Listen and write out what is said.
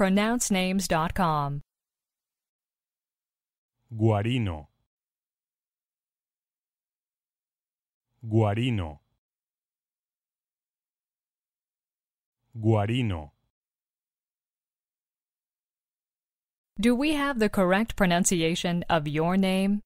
pronouncenames.com. Guarino. Guarino. Guarino. Do we have the correct pronunciation of your name?